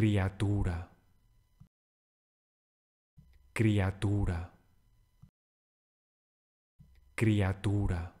criatura, criatura, criatura.